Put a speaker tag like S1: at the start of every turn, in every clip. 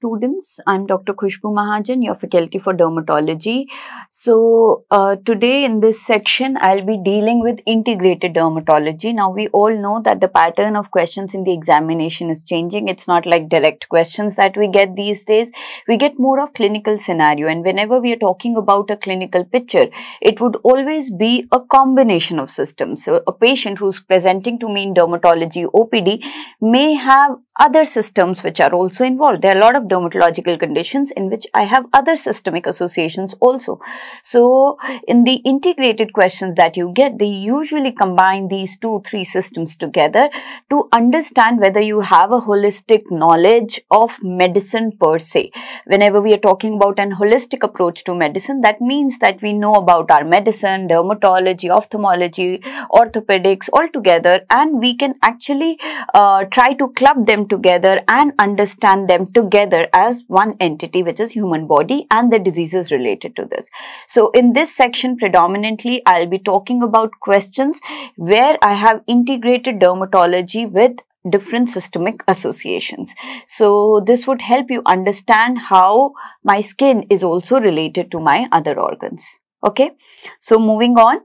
S1: students. I'm Dr. Kushbu Mahajan, your faculty for dermatology. So, uh, today in this section, I'll be dealing with integrated dermatology. Now, we all know that the pattern of questions in the examination is changing. It's not like direct questions that we get these days. We get more of clinical scenario. And whenever we are talking about a clinical picture, it would always be a combination of systems. So, a patient who's presenting to me in dermatology OPD may have other systems which are also involved. There are a lot of dermatological conditions in which I have other systemic associations also. So in the integrated questions that you get, they usually combine these two, three systems together to understand whether you have a holistic knowledge of medicine per se. Whenever we are talking about an holistic approach to medicine, that means that we know about our medicine, dermatology, ophthalmology, orthopedics all together and we can actually uh, try to club them together and understand them together as one entity, which is human body and the diseases related to this. So in this section, predominantly, I'll be talking about questions where I have integrated dermatology with different systemic associations. So this would help you understand how my skin is also related to my other organs. Okay, so moving on.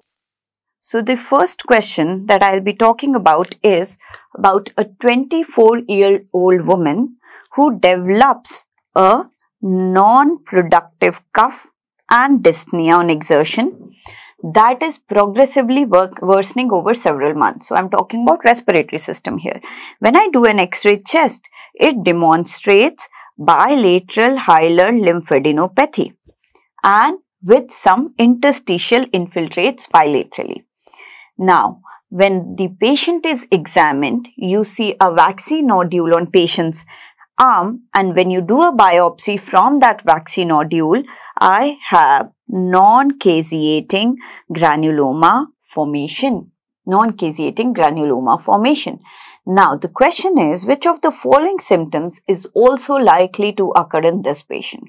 S1: So the first question that I'll be talking about is about a 24 year old woman who develops a non-productive cough and dyspnea on exertion that is progressively work, worsening over several months. So, I'm talking about respiratory system here. When I do an X-ray chest, it demonstrates bilateral hilar lymphadenopathy and with some interstitial infiltrates bilaterally. Now, when the patient is examined, you see a vaccine nodule on patient's arm and when you do a biopsy from that vaccine nodule, I have non-caseating granuloma formation. Non-caseating granuloma formation. Now, the question is which of the following symptoms is also likely to occur in this patient?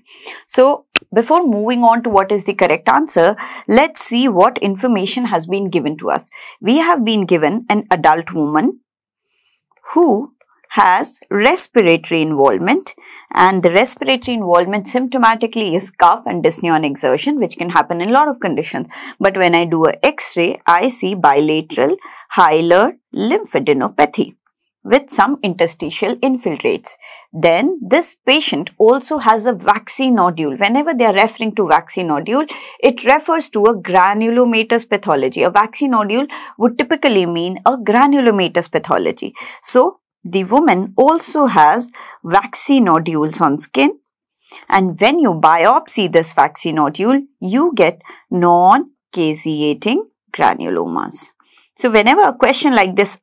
S1: So, before moving on to what is the correct answer, let's see what information has been given to us. We have been given an adult woman who has respiratory involvement and the respiratory involvement symptomatically is cough and dyspnea on exertion which can happen in a lot of conditions. But when I do a x-ray, I see bilateral hilar lymphadenopathy with some interstitial infiltrates. Then this patient also has a vaccine nodule. Whenever they are referring to vaccine nodule, it refers to a granulomatous pathology. A vaccine nodule would typically mean a granulomatous pathology. So the woman also has vaccine nodules on skin. And when you biopsy this vaccine nodule, you get non-caseating granulomas. So whenever a question like this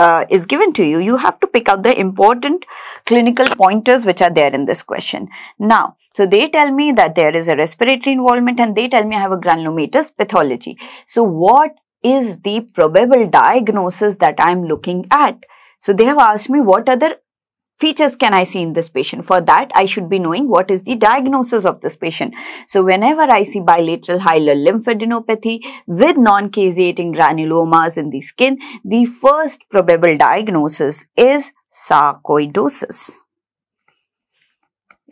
S1: uh, is given to you, you have to pick out the important clinical pointers which are there in this question. Now, so they tell me that there is a respiratory involvement and they tell me I have a granulomatous pathology. So what is the probable diagnosis that I'm looking at? So they have asked me what other features can I see in this patient? For that, I should be knowing what is the diagnosis of this patient. So, whenever I see bilateral hilar lymphadenopathy with non-caseating granulomas in the skin, the first probable diagnosis is sarcoidosis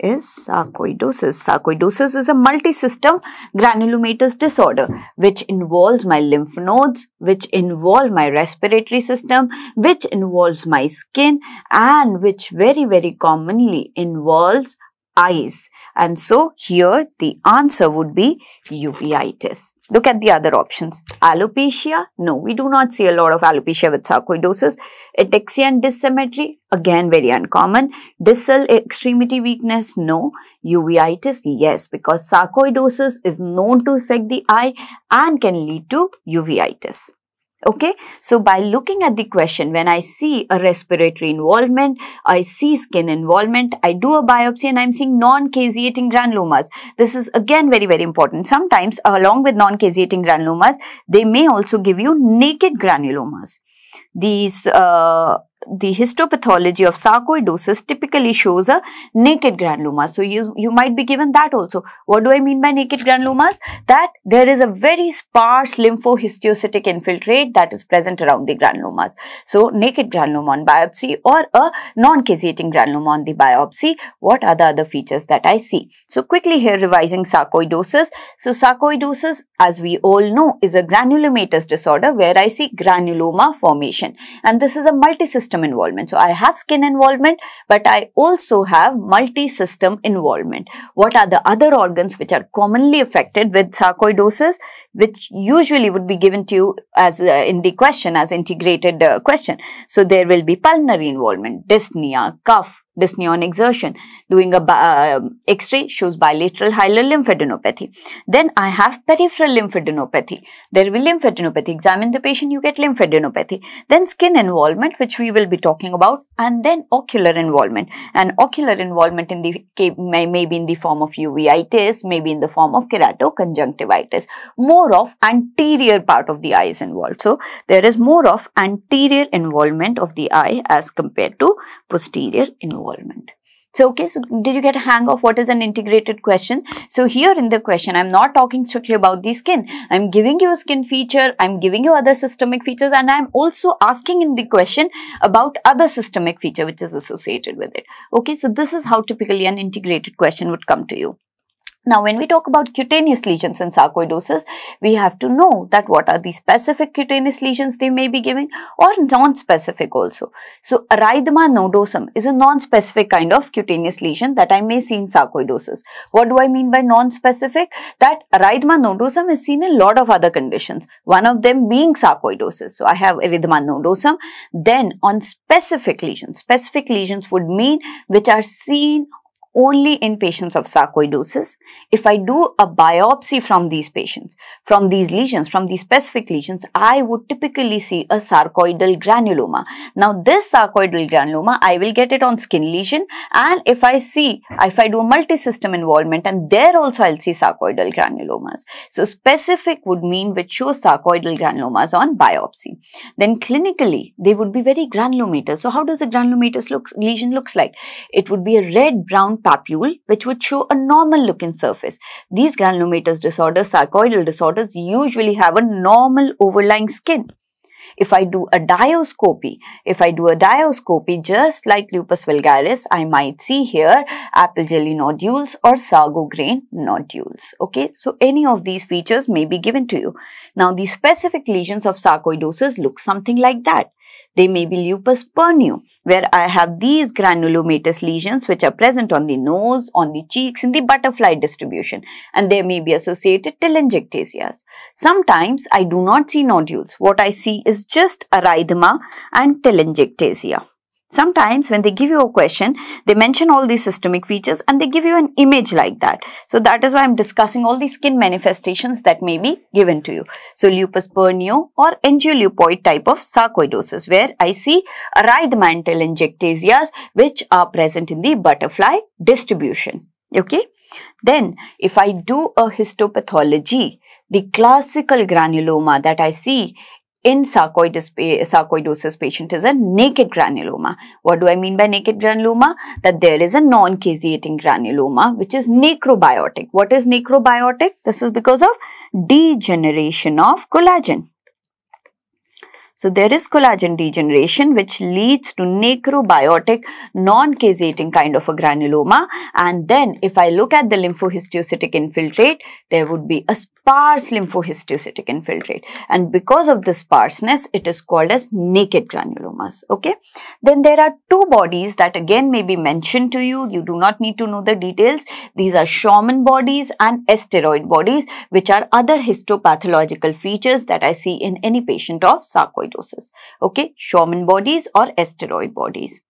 S1: is sarcoidosis. Sarcoidosis is a multi-system granulomatous disorder which involves my lymph nodes, which involve my respiratory system, which involves my skin and which very very commonly involves eyes. And so here the answer would be uveitis. Look at the other options. Alopecia? No, we do not see a lot of alopecia with sarcoidosis. and dissymmetry? Again, very uncommon. Distal extremity weakness? No. Uveitis? Yes, because sarcoidosis is known to affect the eye and can lead to uveitis. Okay, so by looking at the question, when I see a respiratory involvement, I see skin involvement, I do a biopsy and I'm seeing non-caseating granulomas. This is again very, very important. Sometimes uh, along with non-caseating granulomas, they may also give you naked granulomas. These uh, the histopathology of sarcoidosis typically shows a naked granuloma. So you, you might be given that also. What do I mean by naked granulomas? That there is a very sparse lymphohistiocytic infiltrate that is present around the granulomas. So naked granuloma on biopsy or a non-caseating granuloma on the biopsy. What are the other features that I see? So quickly here revising sarcoidosis. So sarcoidosis as we all know is a granulomatous disorder where I see granuloma formation and this is a multisystem system involvement. So I have skin involvement, but I also have multi-system involvement. What are the other organs which are commonly affected with sarcoidosis, which usually would be given to you as uh, in the question, as integrated uh, question. So there will be pulmonary involvement, dyspnea, cough, dyspnea on exertion. Doing a uh, X-ray shows bilateral hilar lymphadenopathy. Then I have peripheral lymphadenopathy. There will be lymphadenopathy. Examine the patient, you get lymphadenopathy. Then skin involvement, which we will be talking about, and then ocular involvement. And ocular involvement in the may, may be in the form of uveitis, maybe in the form of keratoconjunctivitis. More of anterior part of the eye is involved. So there is more of anterior involvement of the eye as compared to posterior involvement involvement. So, okay, so did you get a hang of what is an integrated question? So, here in the question, I'm not talking strictly about the skin. I'm giving you a skin feature, I'm giving you other systemic features and I'm also asking in the question about other systemic feature which is associated with it. Okay, so this is how typically an integrated question would come to you. Now, when we talk about cutaneous lesions in sarcoidosis, we have to know that what are the specific cutaneous lesions they may be giving or non-specific also. So, erythema nodosum is a non-specific kind of cutaneous lesion that I may see in sarcoidosis. What do I mean by non-specific? That erythema nodosum is seen in a lot of other conditions, one of them being sarcoidosis. So, I have erythema nodosum. Then, on specific lesions, specific lesions would mean which are seen only in patients of sarcoidosis. If I do a biopsy from these patients, from these lesions, from these specific lesions, I would typically see a sarcoidal granuloma. Now, this sarcoidal granuloma, I will get it on skin lesion and if I see, if I do multi-system involvement and there also I'll see sarcoidal granulomas. So, specific would mean which shows sarcoidal granulomas on biopsy. Then clinically, they would be very granulomatous. So, how does a granulomatous look, lesion looks like? It would be a red-brown papule which would show a normal looking surface. These granulomatous disorders, sarcoidal disorders usually have a normal overlying skin. If I do a dioscopy, if I do a dioscopy just like lupus vulgaris, I might see here apple jelly nodules or sago grain nodules. Okay, so any of these features may be given to you. Now, the specific lesions of sarcoidosis look something like that. They may be lupus pernio, where I have these granulomatous lesions which are present on the nose, on the cheeks, in the butterfly distribution, and there may be associated telangiectasias. Sometimes I do not see nodules. What I see is just erythema and telangiectasia. Sometimes when they give you a question, they mention all these systemic features and they give you an image like that. So that is why I'm discussing all the skin manifestations that may be given to you. So lupus pernio or angioleupoid type of sarcoidosis where I see arid mantle injectasias which are present in the butterfly distribution. Okay. Then if I do a histopathology, the classical granuloma that I see in sarcoidosis, sarcoidosis patient is a naked granuloma. What do I mean by naked granuloma? That there is a non-caseating granuloma which is necrobiotic. What is necrobiotic? This is because of degeneration of collagen. So there is collagen degeneration which leads to necrobiotic non-caseating kind of a granuloma and then if I look at the lymphohistiocytic infiltrate there would be a sparse lymphohistiocytic infiltrate and because of the sparseness it is called as naked granulomas okay. Then there are two bodies that again may be mentioned to you you do not need to know the details these are Schaumann bodies and steroid bodies which are other histopathological features that I see in any patient of sarcoid amyloidosis. Okay, Schaumann bodies or steroid bodies.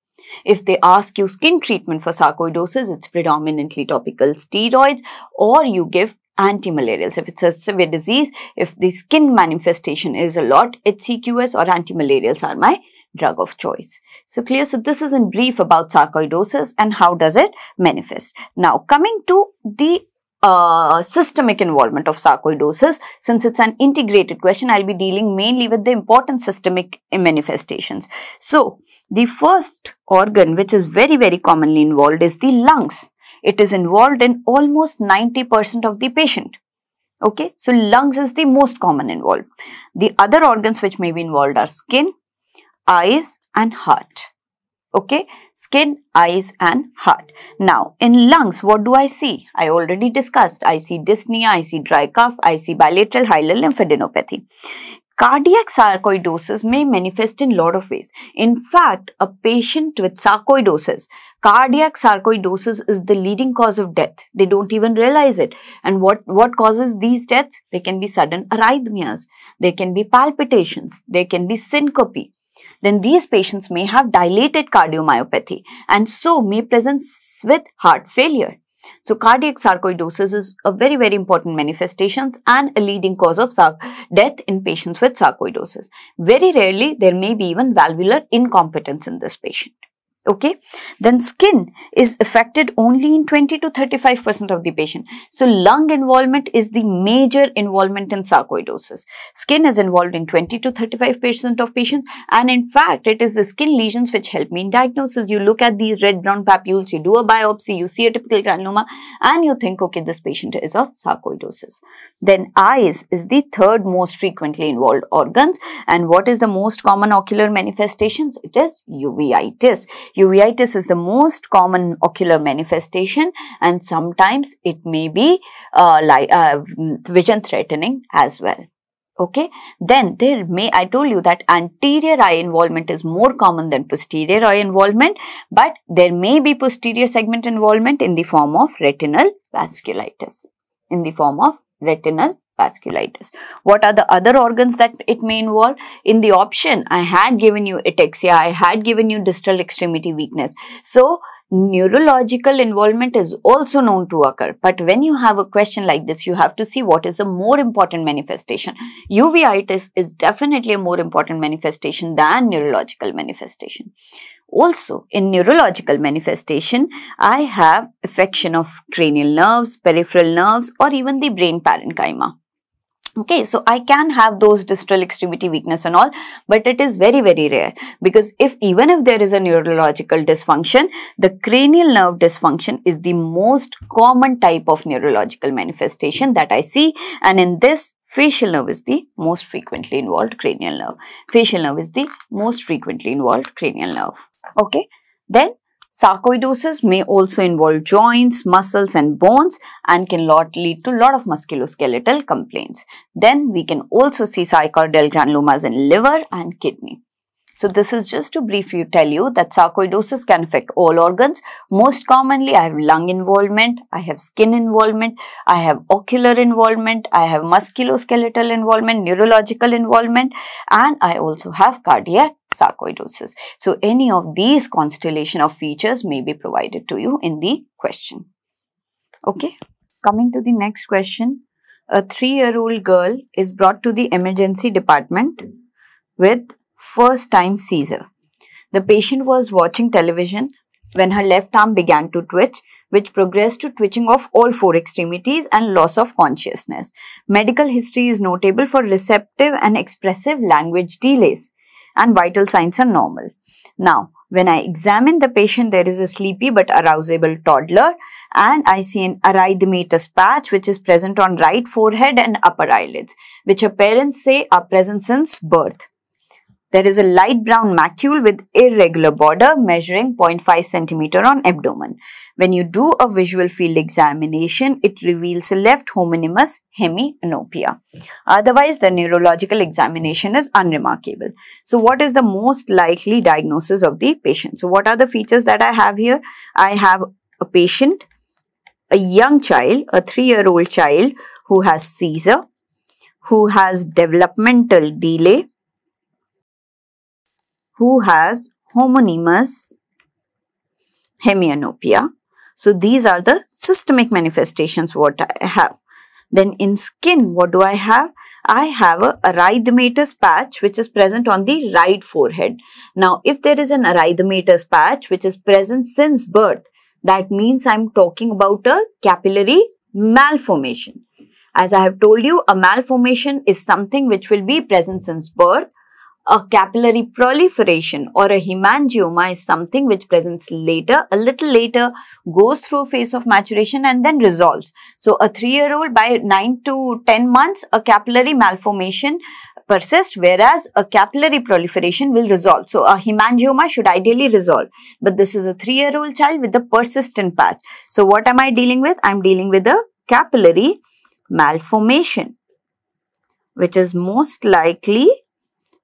S1: If they ask you skin treatment for sarcoidosis, it's predominantly topical steroids or you give antimalarials. If it's a severe disease, if the skin manifestation is a lot, it's HCQS or antimalarials are my drug of choice. So clear. So this is in brief about sarcoidosis and how does it manifest. Now coming to the uh, systemic involvement of sarcoidosis. Since it's an integrated question, I'll be dealing mainly with the important systemic manifestations. So, the first organ which is very, very commonly involved is the lungs. It is involved in almost 90% of the patient. Okay, so lungs is the most common involved. The other organs which may be involved are skin, eyes and heart. Okay, skin, eyes and heart. Now in lungs, what do I see? I already discussed. I see dyspnea, I see dry cough, I see bilateral hilar lymphadenopathy. Cardiac sarcoidosis may manifest in lot of ways. In fact, a patient with sarcoidosis, cardiac sarcoidosis is the leading cause of death. They don't even realize it. And what, what causes these deaths? There can be sudden arrhythmias. There can be palpitations. There can be syncope then these patients may have dilated cardiomyopathy and so may present with heart failure. So cardiac sarcoidosis is a very, very important manifestation and a leading cause of death in patients with sarcoidosis. Very rarely, there may be even valvular incompetence in this patient okay then skin is affected only in 20 to 35 percent of the patient so lung involvement is the major involvement in sarcoidosis skin is involved in 20 to 35 percent of patients and in fact it is the skin lesions which help me in diagnosis you look at these red brown papules you do a biopsy you see a typical granuloma and you think okay this patient is of sarcoidosis then eyes is the third most frequently involved organs and what is the most common ocular manifestations it is uveitis Uveitis is the most common ocular manifestation and sometimes it may be uh, uh, vision threatening as well. Okay, then there may, I told you that anterior eye involvement is more common than posterior eye involvement, but there may be posterior segment involvement in the form of retinal vasculitis, in the form of retinal vasculitis. What are the other organs that it may involve? In the option, I had given you ataxia, I had given you distal extremity weakness. So, neurological involvement is also known to occur. But when you have a question like this, you have to see what is the more important manifestation. Uveitis is definitely a more important manifestation than neurological manifestation. Also, in neurological manifestation, I have affection of cranial nerves, peripheral nerves or even the brain parenchyma okay so i can have those distal extremity weakness and all but it is very very rare because if even if there is a neurological dysfunction the cranial nerve dysfunction is the most common type of neurological manifestation that i see and in this facial nerve is the most frequently involved cranial nerve facial nerve is the most frequently involved cranial nerve okay then Sarcoidosis may also involve joints, muscles and bones and can lead to lot of musculoskeletal complaints. Then we can also see sarcoidal granulomas in liver and kidney. So this is just to briefly tell you that sarcoidosis can affect all organs. Most commonly, I have lung involvement, I have skin involvement, I have ocular involvement, I have musculoskeletal involvement, neurological involvement, and I also have cardiac sarcoidosis. So any of these constellation of features may be provided to you in the question. Okay. Coming to the next question. A three-year-old girl is brought to the emergency department with first-time seizure. The patient was watching television when her left arm began to twitch, which progressed to twitching of all four extremities and loss of consciousness. Medical history is notable for receptive and expressive language delays and vital signs are normal. Now, when I examine the patient, there is a sleepy but arousable toddler and I see an erythematous patch which is present on right forehead and upper eyelids, which her parents say are present since birth. There is a light brown macule with irregular border measuring 0.5 centimeter on abdomen. When you do a visual field examination, it reveals a left homonymous hemianopia. Otherwise, the neurological examination is unremarkable. So, what is the most likely diagnosis of the patient? So, what are the features that I have here? I have a patient, a young child, a three-year-old child who has seizure, who has developmental delay, who has homonymous hemianopia. So these are the systemic manifestations what I have. Then in skin, what do I have? I have a erythematous patch which is present on the right forehead. Now, if there is an erythematous patch which is present since birth, that means I'm talking about a capillary malformation. As I have told you, a malformation is something which will be present since birth a capillary proliferation or a hemangioma is something which presents later, a little later, goes through a phase of maturation and then resolves. So, a 3-year-old by 9 to 10 months, a capillary malformation persist whereas a capillary proliferation will resolve. So, a hemangioma should ideally resolve. But this is a 3-year-old child with a persistent patch. So, what am I dealing with? I am dealing with a capillary malformation which is most likely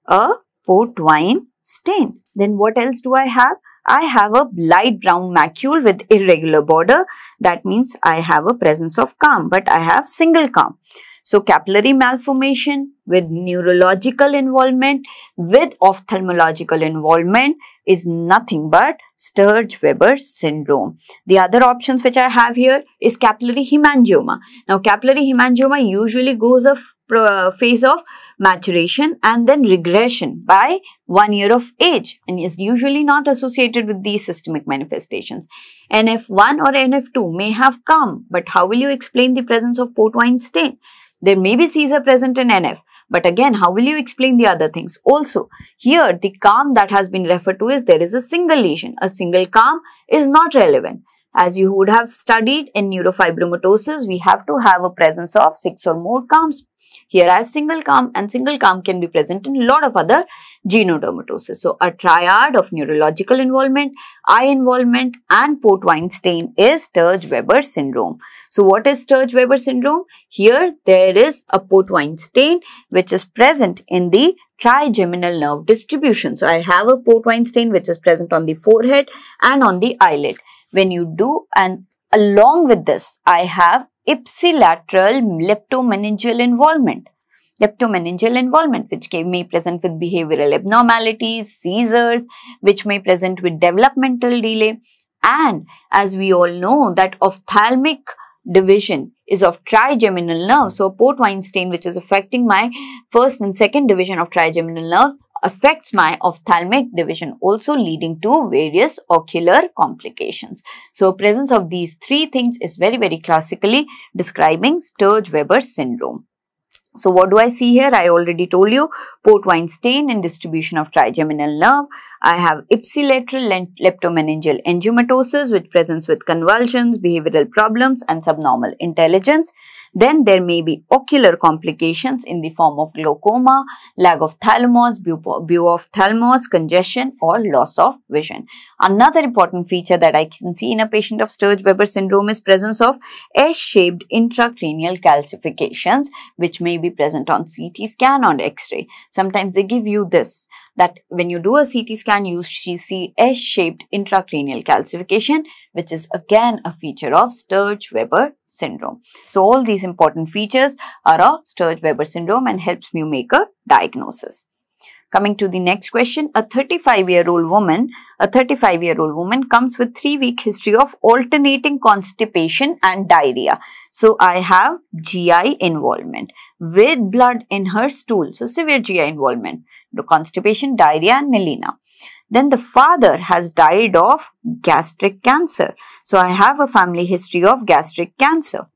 S1: a port wine stain. Then what else do I have? I have a light brown macule with irregular border. That means I have a presence of calm, but I have single calm. So capillary malformation with neurological involvement, with ophthalmological involvement is nothing but Sturge-Weber syndrome. The other options which I have here is capillary hemangioma. Now capillary hemangioma usually goes a uh, phase of maturation and then regression by one year of age and is usually not associated with these systemic manifestations. NF1 or NF2 may have come, but how will you explain the presence of port wine stain? There may be seizure present in NF, but again, how will you explain the other things? Also, here the calm that has been referred to is there is a single lesion. A single calm is not relevant. As you would have studied in neurofibromatosis, we have to have a presence of six or more calms here I have single calm and single calm can be present in a lot of other genodermatoses. So a triad of neurological involvement, eye involvement and Port-Wine stain is Sturge-Weber syndrome. So what is Sturge-Weber syndrome? Here there is a Port-Wine stain which is present in the trigeminal nerve distribution. So I have a Port-Wine stain which is present on the forehead and on the eyelid. When you do and along with this, I have ipsilateral leptomeningeal involvement. Leptomeningeal involvement which may present with behavioral abnormalities, seizures, which may present with developmental delay. And as we all know that ophthalmic division is of trigeminal nerve. So, port wine stain which is affecting my first and second division of trigeminal nerve affects my ophthalmic division also leading to various ocular complications. So presence of these three things is very very classically describing Sturge-Weber syndrome. So what do I see here? I already told you port wine stain and distribution of trigeminal nerve. I have ipsilateral leptomeningeal angiomatosis which presents with convulsions, behavioral problems and subnormal intelligence. Then there may be ocular complications in the form of glaucoma, lack of thalamus, view of thalamus, congestion or loss of vision. Another important feature that I can see in a patient of Sturge-Weber syndrome is presence of S-shaped intracranial calcifications which may be present on CT scan or X-ray. Sometimes they give you this that when you do a CT scan, you see S-shaped intracranial calcification, which is again a feature of Sturge-Weber syndrome. So, all these important features are of Sturge-Weber syndrome and helps you make a diagnosis. Coming to the next question, a 35-year-old woman, a 35-year-old woman comes with 3-week history of alternating constipation and diarrhea. So, I have GI involvement with blood in her stool. So, severe GI involvement, the constipation, diarrhea and melena. Then the father has died of gastric cancer. So, I have a family history of gastric cancer.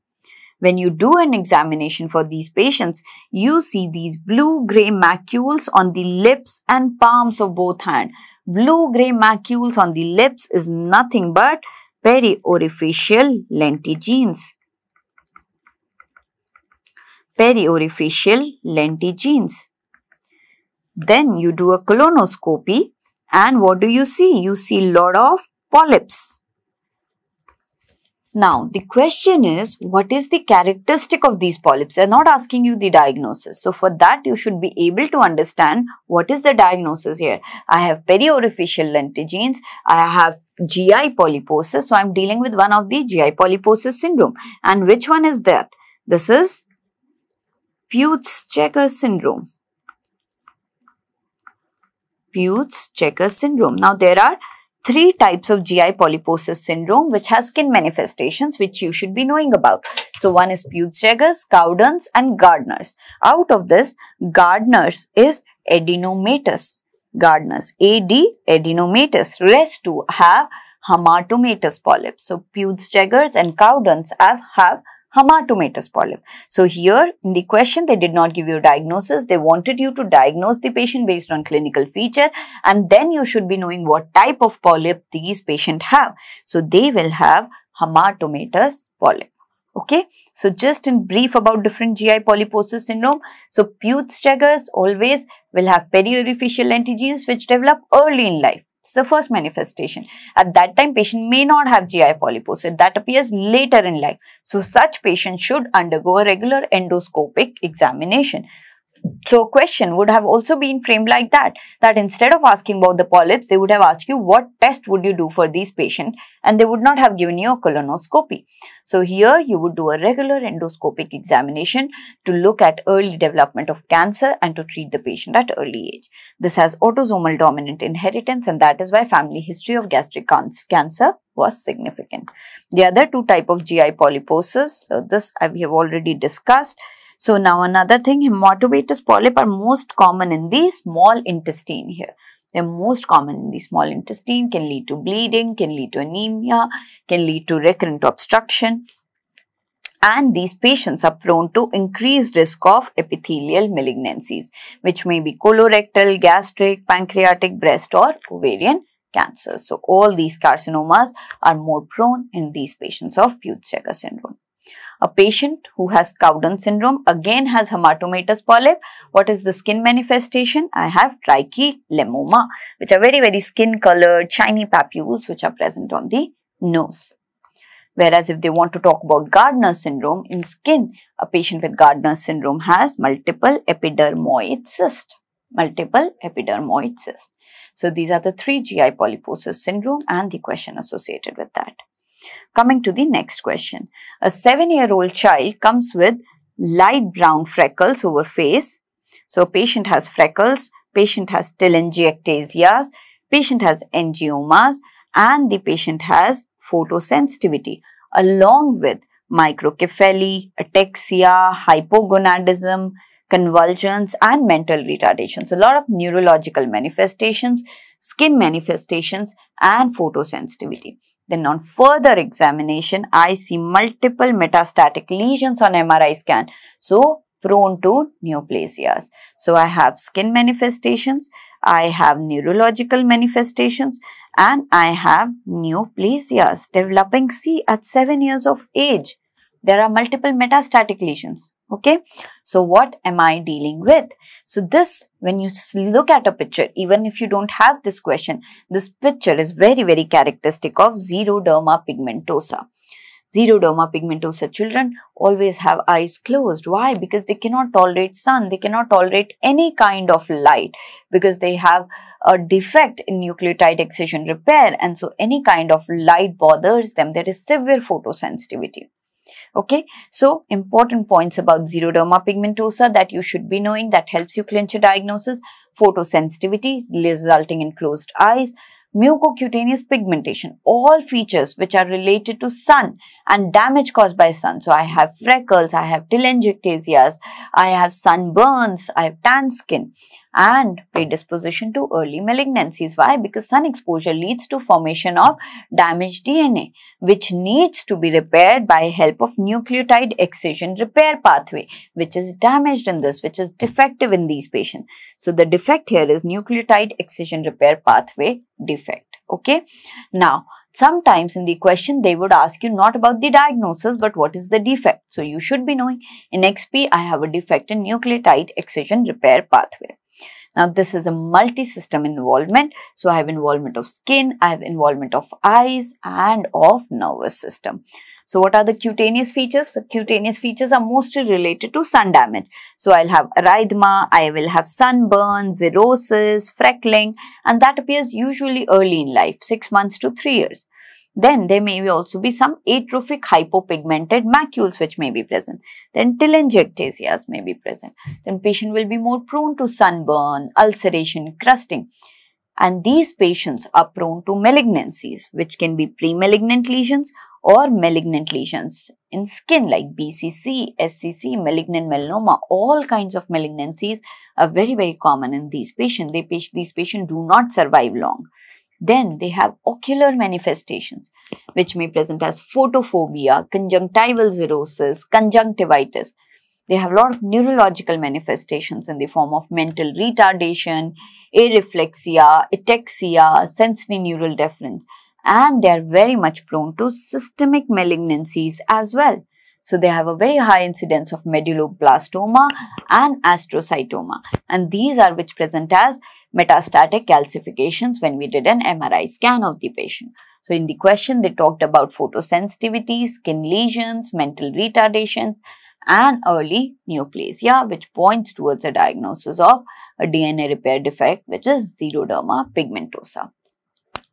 S1: When you do an examination for these patients, you see these blue-gray macules on the lips and palms of both hands. Blue-gray macules on the lips is nothing but periorificial lentigenes. Periorificial lentigenes. Then you do a colonoscopy and what do you see? You see lot of polyps now, the question is, what is the characteristic of these polyps? I'm not asking you the diagnosis. So, for that, you should be able to understand what is the diagnosis here. I have periorificial lentigines. I have GI polyposis. So, I'm dealing with one of the GI polyposis syndrome. And which one is that? This is peutz Checker syndrome. peutz Checker syndrome. Now, there are three types of GI polyposis syndrome which has skin manifestations which you should be knowing about. So one is Peutz-Jeghers, Cowden's and Gardner's. Out of this, Gardner's is adenomatous. Gardner's, AD adenomatous. Rest two have hamartomatous polyps. So Peutz-Jeghers and Cowden's have, have hamartomatous polyp. So here in the question, they did not give you a diagnosis. They wanted you to diagnose the patient based on clinical feature and then you should be knowing what type of polyp these patients have. So they will have hamartomatous polyp. Okay, so just in brief about different GI polyposis syndrome. So Peutz-Jeghers always will have periorificial antigens which develop early in life. It's the first manifestation. At that time, patient may not have GI polyposis. That appears later in life. So, such patient should undergo a regular endoscopic examination. So question would have also been framed like that, that instead of asking about the polyps, they would have asked you what test would you do for these patients and they would not have given you a colonoscopy. So here you would do a regular endoscopic examination to look at early development of cancer and to treat the patient at early age. This has autosomal dominant inheritance and that is why family history of gastric cancer was significant. The other two type of GI polyposis, so this we have already discussed. So now another thing, hematomatous polyp are most common in the small intestine here. They're most common in the small intestine, can lead to bleeding, can lead to anemia, can lead to recurrent obstruction. And these patients are prone to increased risk of epithelial malignancies, which may be colorectal, gastric, pancreatic, breast or ovarian cancers. So all these carcinomas are more prone in these patients of Peutz-Jeghers syndrome. A patient who has Cowden syndrome again has hematomatous polyp. What is the skin manifestation? I have trichelemoma, which are very, very skin colored, shiny papules, which are present on the nose. Whereas if they want to talk about Gardner syndrome, in skin, a patient with Gardner syndrome has multiple epidermoid cysts. Multiple epidermoid cysts. So these are the three GI polyposis syndrome and the question associated with that. Coming to the next question. A seven-year-old child comes with light brown freckles over face. So, patient has freckles, patient has telangiectasias, patient has angiomas and the patient has photosensitivity along with microcephaly, ataxia, hypogonadism, convulsions and mental retardation. So, a lot of neurological manifestations, skin manifestations and photosensitivity. Then on further examination, I see multiple metastatic lesions on MRI scan. So, prone to neoplasias. So, I have skin manifestations, I have neurological manifestations and I have neoplasias developing C at 7 years of age there are multiple metastatic lesions. Okay, so what am I dealing with? So this, when you look at a picture, even if you don't have this question, this picture is very, very characteristic of xeroderma pigmentosa. Xeroderma pigmentosa children always have eyes closed. Why? Because they cannot tolerate sun. They cannot tolerate any kind of light because they have a defect in nucleotide excision repair and so any kind of light bothers them. There is severe photosensitivity. Okay, so important points about xeroderma pigmentosa that you should be knowing that helps you clinch a diagnosis, photosensitivity resulting in closed eyes, mucocutaneous pigmentation, all features which are related to sun and damage caused by sun. So I have freckles, I have telangiectasias, I have sunburns, I have tan skin and predisposition to early malignancies. Why? Because sun exposure leads to formation of damaged DNA which needs to be repaired by help of nucleotide excision repair pathway which is damaged in this, which is defective in these patients. So, the defect here is nucleotide excision repair pathway defect. Okay. Now, sometimes in the question they would ask you not about the diagnosis but what is the defect. So, you should be knowing in XP I have a defect in nucleotide excision repair pathway. Now this is a multi-system involvement. So I have involvement of skin, I have involvement of eyes and of nervous system. So what are the cutaneous features? So cutaneous features are mostly related to sun damage. So I'll have erythema, I will have sunburn, xerosis, freckling and that appears usually early in life, 6 months to 3 years. Then there may also be some atrophic hypopigmented macules which may be present. Then telangiectasias may be present. Then patient will be more prone to sunburn, ulceration, crusting. And these patients are prone to malignancies which can be pre-malignant lesions or malignant lesions in skin like BCC, SCC, malignant melanoma, all kinds of malignancies are very, very common in these patients. They, these patients do not survive long. Then they have ocular manifestations, which may present as photophobia, conjunctival cirrhosis, conjunctivitis. They have a lot of neurological manifestations in the form of mental retardation, areflexia, ataxia, sensory neural deference. And they are very much prone to systemic malignancies as well. So they have a very high incidence of medulloblastoma and astrocytoma. And these are which present as metastatic calcifications when we did an MRI scan of the patient. So in the question, they talked about photosensitivity, skin lesions, mental retardation, and early neoplasia, which points towards a diagnosis of a DNA repair defect, which is xeroderma pigmentosa.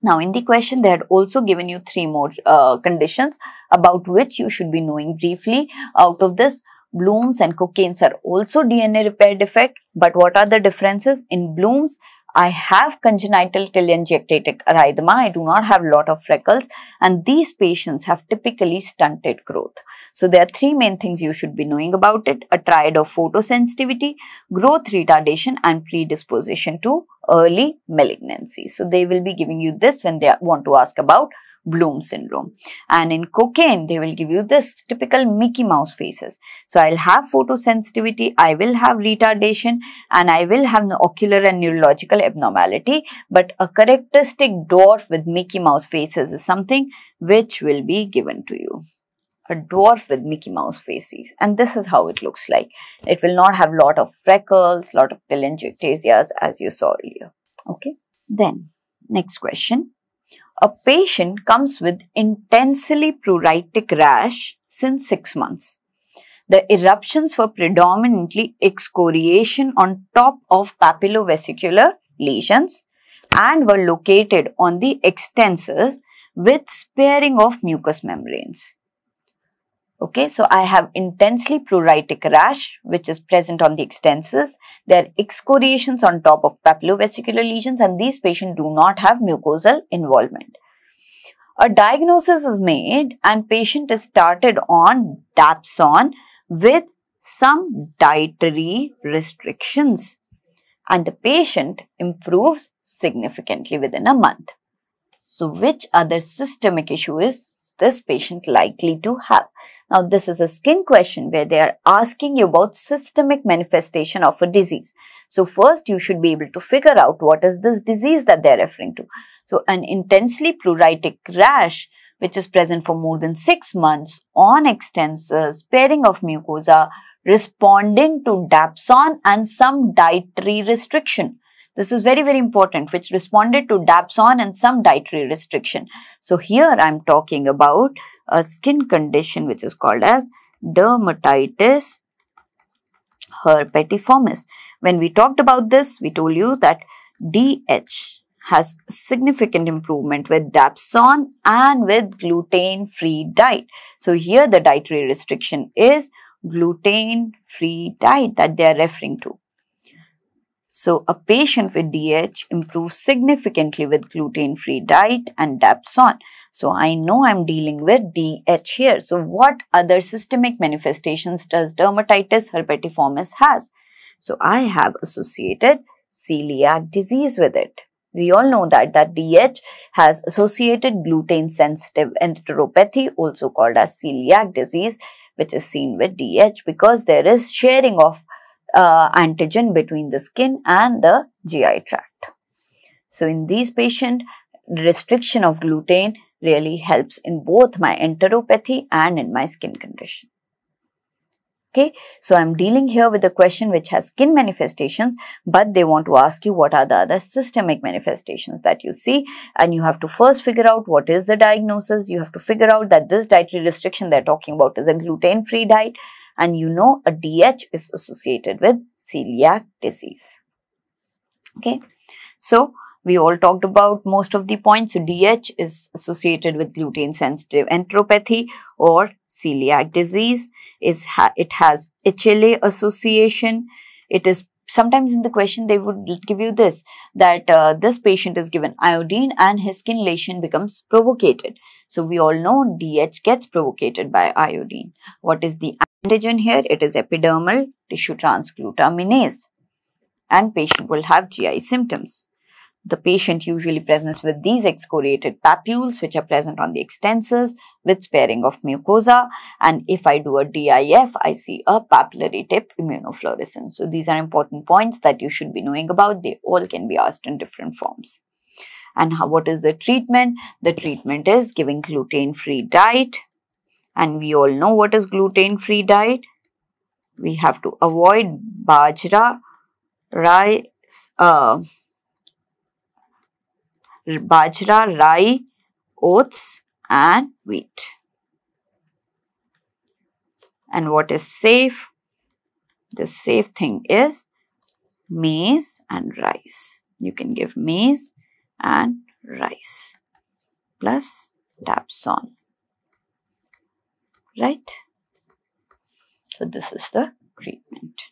S1: Now, in the question, they had also given you three more uh, conditions about which you should be knowing briefly out of this Blooms and cocaines are also DNA repair defect, but what are the differences? In blooms, I have congenital telangiectatic erythema. I do not have a lot of freckles. And these patients have typically stunted growth. So there are three main things you should be knowing about it. A triad of photosensitivity, growth retardation and predisposition to early malignancy. So they will be giving you this when they want to ask about Bloom syndrome. And in cocaine, they will give you this typical Mickey Mouse faces. So I'll have photosensitivity, I will have retardation, and I will have the ocular and neurological abnormality. But a characteristic dwarf with Mickey Mouse faces is something which will be given to you a dwarf with Mickey Mouse faces. And this is how it looks like. It will not have lot of freckles, lot of telangiectasias as you saw earlier. Okay. Then next question a patient comes with intensely pruritic rash since 6 months. The eruptions were predominantly excoriation on top of papillovesicular lesions and were located on the extensors with sparing of mucous membranes. Okay, so I have intensely pruritic rash, which is present on the extensors. There are excoriations on top of papillovascular lesions and these patients do not have mucosal involvement. A diagnosis is made and patient is started on Dapsone with some dietary restrictions and the patient improves significantly within a month. So, which other systemic issue is this patient likely to have? Now, this is a skin question where they are asking you about systemic manifestation of a disease. So, first you should be able to figure out what is this disease that they are referring to. So, an intensely pruritic rash which is present for more than 6 months on extensors, sparing of mucosa, responding to dapsone and some dietary restriction. This is very, very important, which responded to Dapsone and some dietary restriction. So here I'm talking about a skin condition which is called as dermatitis herpetiformis. When we talked about this, we told you that DH has significant improvement with Dapsone and with gluten-free diet. So here the dietary restriction is gluten-free diet that they are referring to. So a patient with DH improves significantly with gluten-free diet and Dapsone. So I know I'm dealing with DH here. So what other systemic manifestations does dermatitis herpetiformis has? So I have associated celiac disease with it. We all know that that DH has associated gluten sensitive enteropathy also called as celiac disease which is seen with DH because there is sharing of uh, antigen between the skin and the GI tract. So in these patients, restriction of gluten really helps in both my enteropathy and in my skin condition. Okay, so I'm dealing here with a question which has skin manifestations, but they want to ask you what are the other systemic manifestations that you see. And you have to first figure out what is the diagnosis. You have to figure out that this dietary restriction they're talking about is a gluten-free diet. And you know a DH is associated with celiac disease. Okay. So, we all talked about most of the points. So DH is associated with gluten sensitive enteropathy or celiac disease. Is ha it has HLA association. It is sometimes in the question they would give you this that uh, this patient is given iodine and his skin lesion becomes provocated so we all know dh gets provocated by iodine what is the antigen here it is epidermal tissue transglutaminase and patient will have gi symptoms the patient usually presents with these excoriated papules which are present on the extensors with sparing of mucosa and if I do a DIF, I see a papillary tip immunofluorescence. So these are important points that you should be knowing about. They all can be asked in different forms. And how, what is the treatment? The treatment is giving gluten-free diet and we all know what is gluten-free diet. We have to avoid bajra, rice, uh, bajra, rye, oats and wheat. And what is safe? The safe thing is maize and rice. You can give maize and rice plus Dabson. Right? So this is the treatment.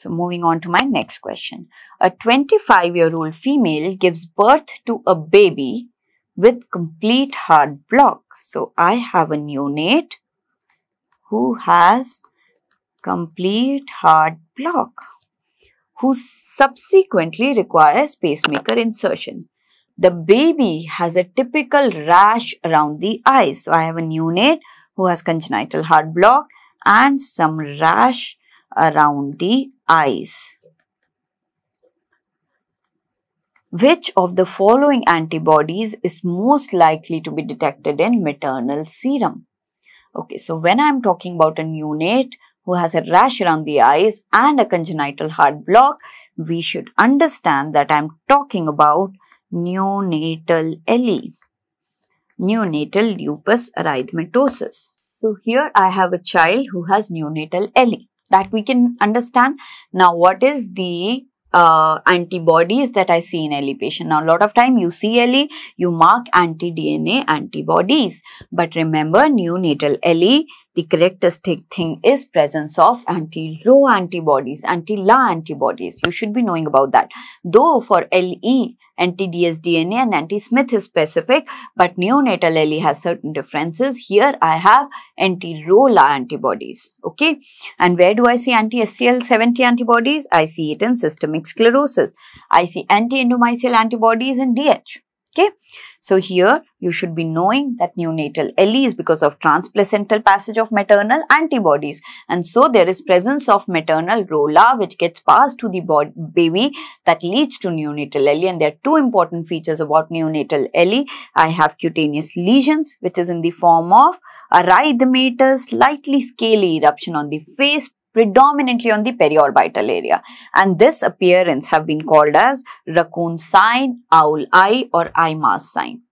S1: So moving on to my next question. A 25-year-old female gives birth to a baby with complete heart block. So I have a neonate who has complete heart block who subsequently requires pacemaker insertion. The baby has a typical rash around the eyes. So I have a neonate who has congenital heart block and some rash around the eyes. Which of the following antibodies is most likely to be detected in maternal serum? Okay, so when I'm talking about a neonate who has a rash around the eyes and a congenital heart block, we should understand that I'm talking about neonatal LE, neonatal lupus erythematosus. So here I have a child who has neonatal LE that we can understand. Now, what is the uh, antibodies that I see in LE patient. Now, a lot of time you see LE, you mark anti-DNA antibodies. But remember, neonatal LE, the characteristic thing is presence of anti-Rho antibodies, anti-La antibodies. You should be knowing about that. Though for LE, anti-dsDNA and anti-Smith is specific, but neonatal LE has certain differences. Here I have anti-Rola antibodies, okay? And where do I see anti-SCL70 antibodies? I see it in systemic sclerosis. I see anti-endomycial antibodies in DH. Okay. So here you should be knowing that neonatal LE is because of transplacental passage of maternal antibodies and so there is presence of maternal rolla which gets passed to the baby that leads to neonatal LE and there are two important features about neonatal LE. I have cutaneous lesions which is in the form of erythematous slightly scaly eruption on the face predominantly on the periorbital area. And this appearance have been called as raccoon sign, owl eye or eye mass sign.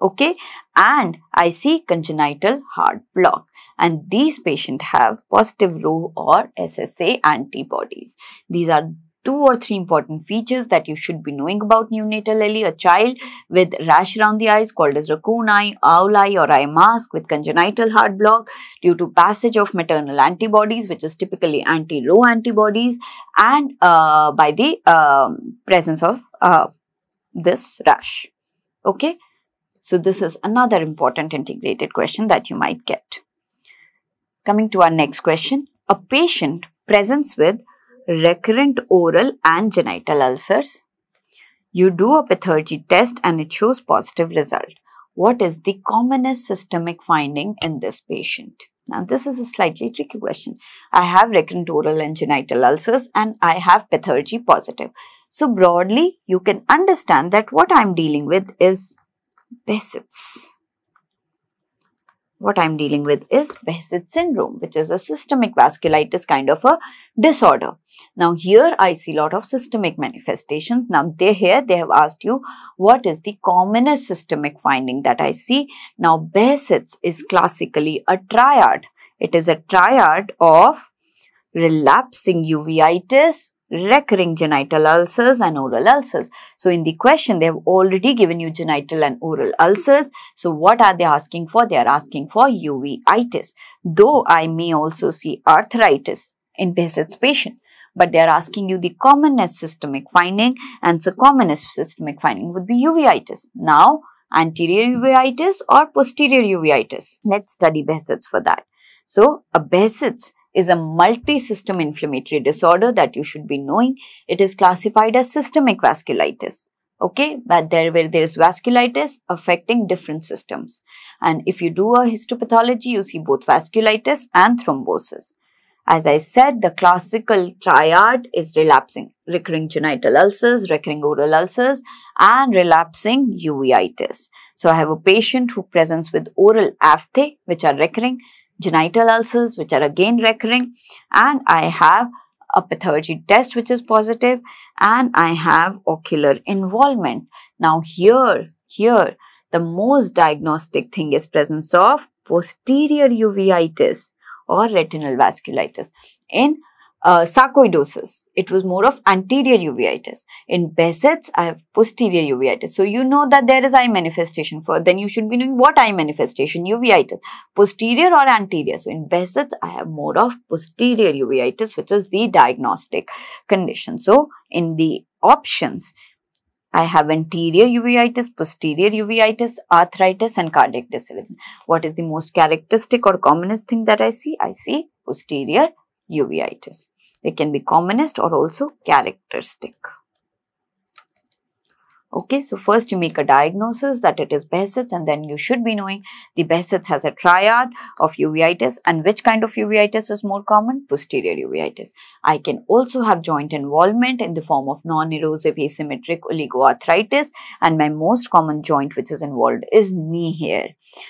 S1: Okay. And I see congenital heart block. And these patients have positive Ro or SSA antibodies. These are two or three important features that you should be knowing about neonatal neonatally. A child with rash around the eyes called as raccoon eye, owl eye or eye mask with congenital heart block due to passage of maternal antibodies which is typically anti low antibodies and uh, by the um, presence of uh, this rash. Okay. So, this is another important integrated question that you might get. Coming to our next question, a patient presents with recurrent oral and genital ulcers. You do a pathology test and it shows positive result. What is the commonest systemic finding in this patient? Now, this is a slightly tricky question. I have recurrent oral and genital ulcers and I have pathology positive. So, broadly, you can understand that what I'm dealing with is Bessett's what I'm dealing with is Behcet syndrome, which is a systemic vasculitis kind of a disorder. Now, here I see a lot of systemic manifestations. Now, they here they have asked you what is the commonest systemic finding that I see. Now, Behcet's is classically a triad. It is a triad of relapsing uveitis, recurring genital ulcers and oral ulcers. So in the question, they have already given you genital and oral ulcers. So what are they asking for? They are asking for uveitis, though I may also see arthritis in Behçet's patient. But they are asking you the commonest systemic finding and so commonest systemic finding would be uveitis. Now, anterior uveitis or posterior uveitis. Let's study Behçet's for that. So, a Behçet's is a multi-system inflammatory disorder that you should be knowing. It is classified as systemic vasculitis. Okay, but there where there is vasculitis affecting different systems. And if you do a histopathology, you see both vasculitis and thrombosis. As I said, the classical triad is relapsing, recurring genital ulcers, recurring oral ulcers, and relapsing uveitis. So I have a patient who presents with oral aphthae, which are recurring, genital ulcers, which are again recurring, and I have a pathology test which is positive, and I have ocular involvement. Now here, here, the most diagnostic thing is presence of posterior uveitis or retinal vasculitis in uh, sarcoidosis. It was more of anterior uveitis. In Bessett's, I have posterior uveitis. So, you know that there is eye manifestation for, then you should be knowing what eye manifestation, uveitis, posterior or anterior. So, in Bessett's, I have more of posterior uveitis, which is the diagnostic condition. So, in the options, I have anterior uveitis, posterior uveitis, arthritis and cardiac dysrhythmia. What is the most characteristic or commonest thing that I see? I see posterior uveitis. They can be commonest or also characteristic. Okay, so first you make a diagnosis that it is Behcet's and then you should be knowing the Behcet's has a triad of uveitis and which kind of uveitis is more common? Posterior uveitis. I can also have joint involvement in the form of non-erosive asymmetric oligoarthritis and my most common joint which is involved is knee here.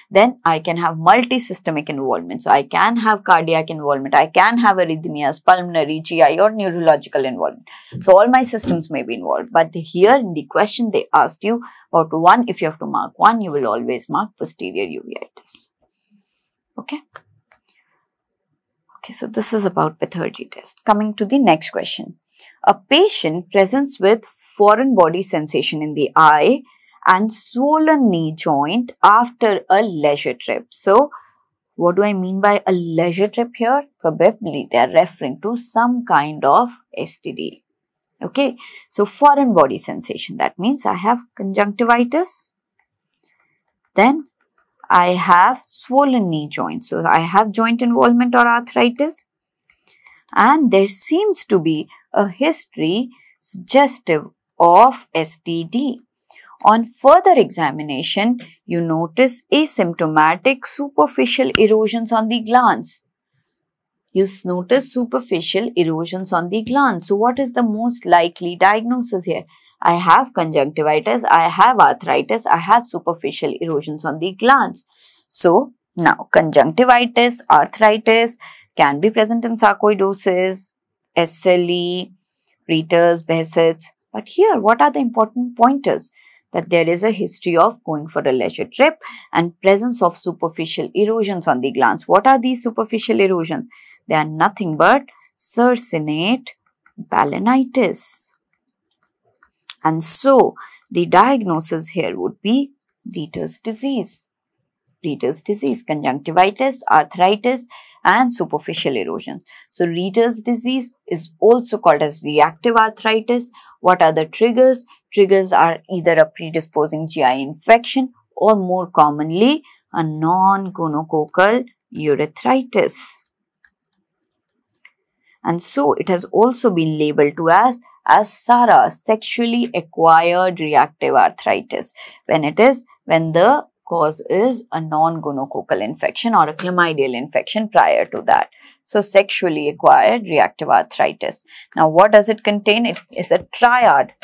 S1: Then I can have multisystemic involvement. So I can have cardiac involvement, I can have arrhythmias, pulmonary, GI or neurological involvement. So all my systems may be involved but here in the question they asked you about one. If you have to mark one, you will always mark posterior uveitis. Okay. Okay, so this is about pathology test. Coming to the next question. A patient presents with foreign body sensation in the eye and swollen knee joint after a leisure trip. So, what do I mean by a leisure trip here? Probably they are referring to some kind of STD. Okay, so foreign body sensation, that means I have conjunctivitis, then I have swollen knee joint. So I have joint involvement or arthritis. And there seems to be a history suggestive of STD. On further examination, you notice asymptomatic superficial erosions on the glands. You notice superficial erosions on the glands. So what is the most likely diagnosis here? I have conjunctivitis, I have arthritis, I have superficial erosions on the glands. So now conjunctivitis, arthritis can be present in sarcoidosis, SLE, Reuters, Behçet's. But here, what are the important pointers? That there is a history of going for a leisure trip and presence of superficial erosions on the glands. What are these superficial erosions? They are nothing but circinate balanitis. And so the diagnosis here would be Reader's disease. Reader's disease, conjunctivitis, arthritis and superficial erosions. So Reader's disease is also called as reactive arthritis. What are the triggers? Triggers are either a predisposing GI infection or more commonly a non-gonococcal urethritis and so it has also been labeled to as as SARA, sexually acquired reactive arthritis, when it is when the cause is a non-gonococcal infection or a chlamydial infection prior to that. So, sexually acquired reactive arthritis. Now, what does it contain? It is a triad.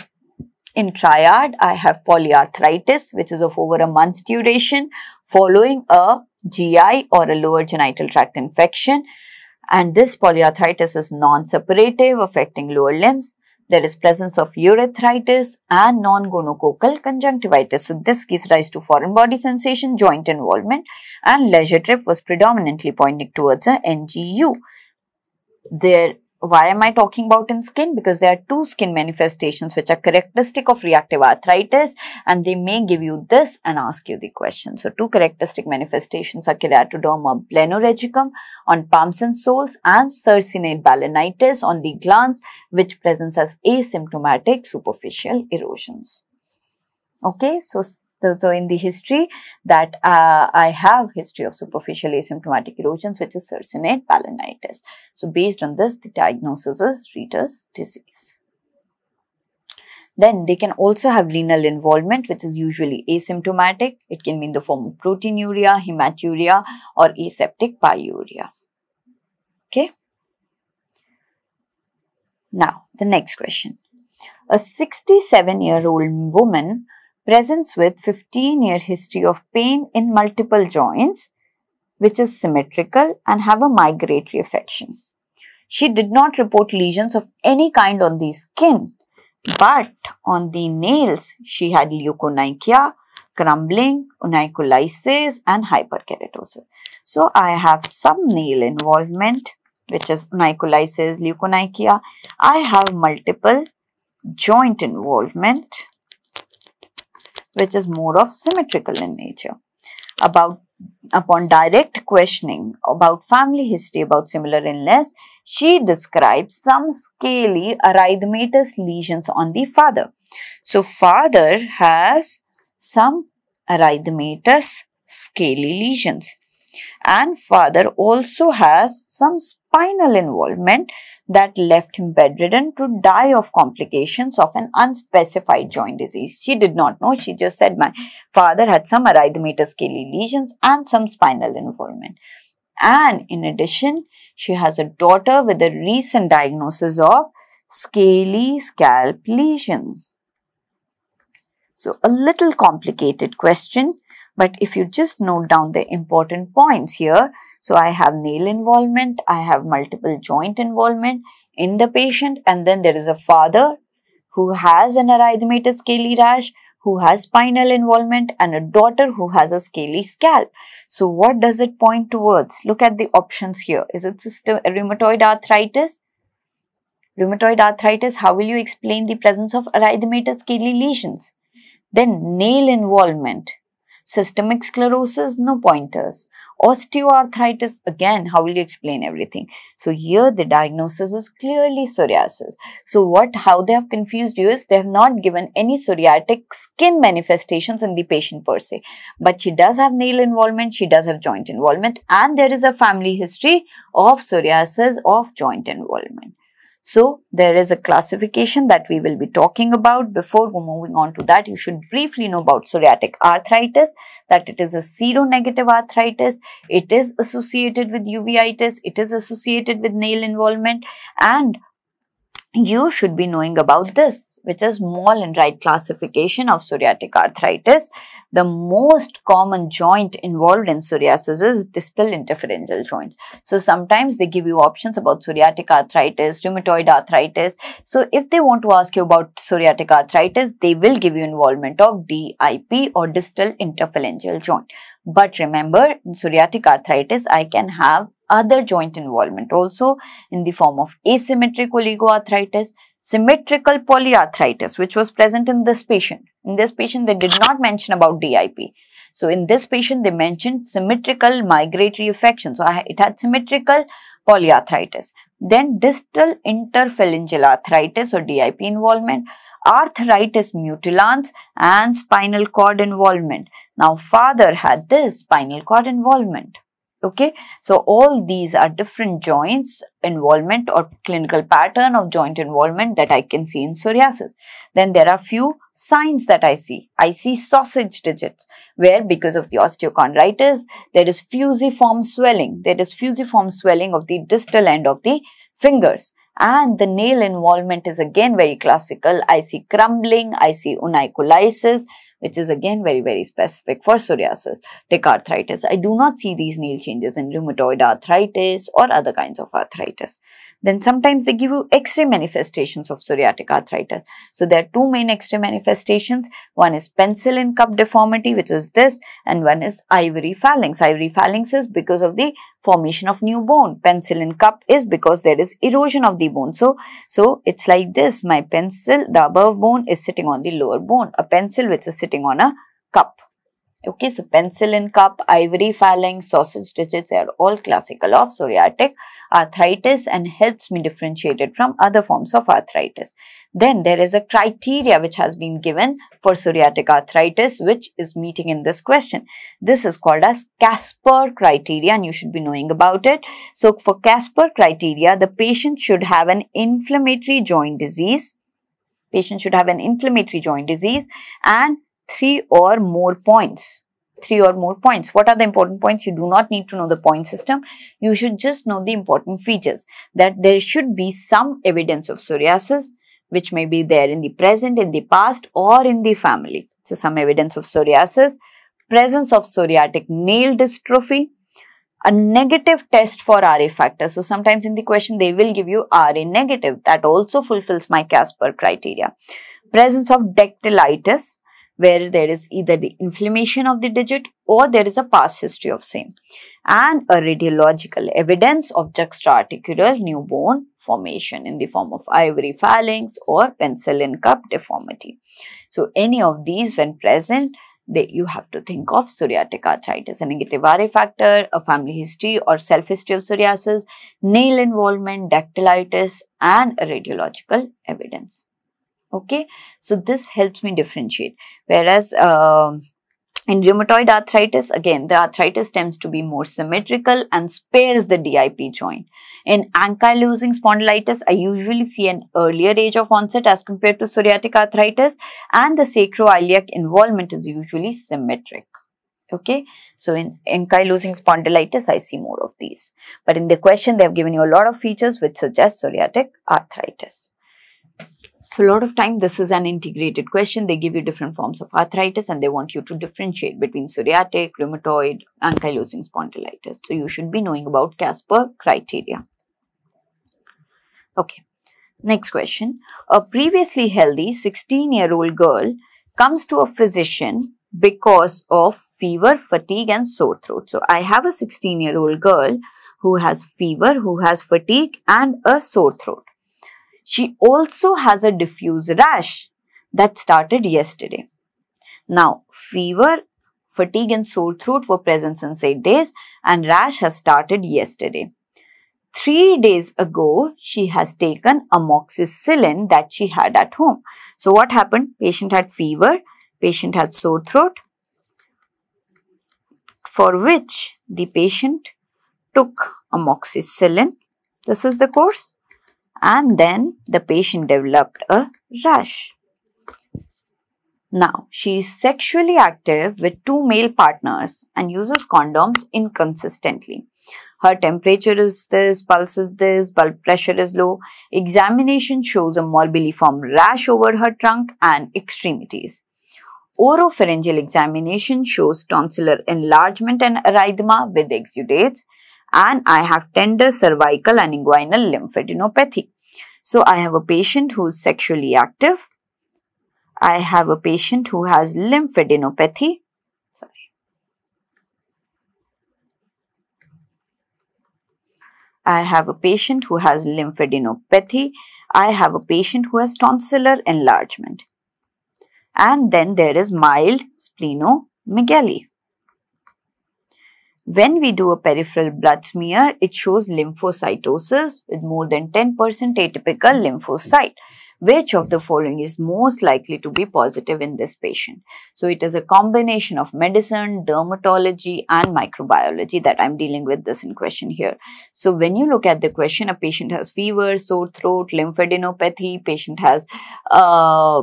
S1: In triad, I have polyarthritis, which is of over a month's duration, following a GI or a lower genital tract infection and this polyarthritis is non-separative affecting lower limbs. There is presence of urethritis and non-gonococcal conjunctivitis. So this gives rise to foreign body sensation, joint involvement and leisure trip was predominantly pointing towards a NGU. There why am I talking about in skin? Because there are two skin manifestations which are characteristic of reactive arthritis and they may give you this and ask you the question. So, two characteristic manifestations are keratoderma blenorhegicum on palms and soles and circinate balanitis on the glands which presents as asymptomatic superficial erosions. Okay, so so in the history that uh, I have history of superficial asymptomatic erosions, which is circinate balanitis. So based on this, the diagnosis is Reader's disease. Then they can also have renal involvement, which is usually asymptomatic. It can be in the form of proteinuria, hematuria, or aseptic pyuria. Okay. Now, the next question. A 67-year-old woman presents with 15 year history of pain in multiple joints which is symmetrical and have a migratory affection. She did not report lesions of any kind on the skin but on the nails she had leuconychia, crumbling, onycholysis and hyperkeratosis. So I have some nail involvement which is onycholysis, leuconychia. I have multiple joint involvement which is more of symmetrical in nature. About upon direct questioning about family history about similar illness, she describes some scaly erythematous lesions on the father. So, father has some erythematous scaly lesions and father also has some spinal involvement that left him bedridden to die of complications of an unspecified joint disease. She did not know. She just said my father had some erythematous scaly lesions and some spinal involvement. And in addition, she has a daughter with a recent diagnosis of scaly scalp lesions. So a little complicated question but if you just note down the important points here, so I have nail involvement, I have multiple joint involvement in the patient and then there is a father who has an erythematous scaly rash, who has spinal involvement and a daughter who has a scaly scalp. So what does it point towards? Look at the options here. Is it system, rheumatoid arthritis? Rheumatoid arthritis, how will you explain the presence of erythematous scaly lesions? Then nail involvement. Systemic sclerosis, no pointers. Osteoarthritis, again, how will you explain everything? So here the diagnosis is clearly psoriasis. So what, how they have confused you is they have not given any psoriatic skin manifestations in the patient per se. But she does have nail involvement, she does have joint involvement and there is a family history of psoriasis of joint involvement. So there is a classification that we will be talking about. Before moving on to that, you should briefly know about psoriatic arthritis, that it is a seronegative arthritis, it is associated with uveitis, it is associated with nail involvement and you should be knowing about this, which is small and right classification of psoriatic arthritis. The most common joint involved in psoriasis is distal interferential joints. So sometimes they give you options about psoriatic arthritis, rheumatoid arthritis. So if they want to ask you about psoriatic arthritis, they will give you involvement of DIP or distal interphalangeal joint. But remember, in psoriatic arthritis, I can have other joint involvement also in the form of asymmetric oligoarthritis, symmetrical polyarthritis which was present in this patient. In this patient they did not mention about DIP. So in this patient they mentioned symmetrical migratory affection. So it had symmetrical polyarthritis. Then distal interphalangeal arthritis or DIP involvement, arthritis mutilans and spinal cord involvement. Now father had this spinal cord involvement. Okay, so all these are different joints involvement or clinical pattern of joint involvement that I can see in psoriasis. Then there are few signs that I see. I see sausage digits where because of the osteochondritis, there is fusiform swelling. There is fusiform swelling of the distal end of the fingers. And the nail involvement is again very classical. I see crumbling, I see onycholysis, which is again very, very specific for psoriasis, tic arthritis. I do not see these nail changes in rheumatoid arthritis or other kinds of arthritis. Then sometimes they give you X-ray manifestations of psoriatic arthritis. So there are two main X-ray manifestations. One is pencil in cup deformity, which is this, and one is ivory phalanx. Ivory phalanx is because of the formation of new bone. Pencil in cup is because there is erosion of the bone. So, so it's like this. My pencil, the above bone is sitting on the lower bone. A pencil which is sitting on a cup. Okay, so pencil and cup, ivory phalanx, sausage digits, they are all classical of psoriatic arthritis and helps me differentiate it from other forms of arthritis. Then there is a criteria which has been given for psoriatic arthritis which is meeting in this question. This is called as Casper criteria and you should be knowing about it. So for Casper criteria, the patient should have an inflammatory joint disease. Patient should have an inflammatory joint disease and three or more points three or more points. What are the important points? You do not need to know the point system. You should just know the important features that there should be some evidence of psoriasis which may be there in the present, in the past or in the family. So, some evidence of psoriasis, presence of psoriatic nail dystrophy, a negative test for RA factor. So, sometimes in the question they will give you RA negative that also fulfills my Casper criteria. Presence of dactylitis, where there is either the inflammation of the digit or there is a past history of same and a radiological evidence of juxtaarticular new bone formation in the form of ivory phalanx or penicillin cup deformity. So, any of these when present, they, you have to think of psoriatic arthritis, a negative RA factor, a family history or self-history of psoriasis, nail involvement, dactylitis and a radiological evidence. Okay, so this helps me differentiate. Whereas uh, in rheumatoid arthritis, again, the arthritis tends to be more symmetrical and spares the DIP joint. In ankylosing spondylitis, I usually see an earlier age of onset as compared to psoriatic arthritis and the sacroiliac involvement is usually symmetric. Okay, so in ankylosing spondylitis, I see more of these. But in the question, they have given you a lot of features which suggest psoriatic arthritis. So a lot of time this is an integrated question. They give you different forms of arthritis and they want you to differentiate between psoriatic, rheumatoid, ankylosing spondylitis. So you should be knowing about Casper criteria. Okay. Next question. A previously healthy 16-year-old girl comes to a physician because of fever, fatigue and sore throat. So, I have a 16-year-old girl who has fever, who has fatigue and a sore throat she also has a diffuse rash that started yesterday. Now, fever, fatigue and sore throat were present since 8 days and rash has started yesterday. Three days ago, she has taken amoxicillin that she had at home. So, what happened? Patient had fever, patient had sore throat, for which the patient took amoxicillin. This is the course and then the patient developed a rash. Now, she is sexually active with two male partners and uses condoms inconsistently. Her temperature is this, pulse is this, blood pressure is low. Examination shows a morbilliform rash over her trunk and extremities. Oropharyngeal examination shows tonsillar enlargement and erythema with exudates and I have tender cervical and inguinal lymphadenopathy. So I have a patient who is sexually active. I have a patient who has lymphadenopathy. Sorry. I have a patient who has lymphadenopathy. I have a patient who has tonsillar enlargement. And then there is mild splenomegaly. When we do a peripheral blood smear, it shows lymphocytosis with more than 10% atypical lymphocyte which of the following is most likely to be positive in this patient. So it is a combination of medicine, dermatology and microbiology that I'm dealing with this in question here. So when you look at the question, a patient has fever, sore throat, lymphadenopathy, patient has uh, uh,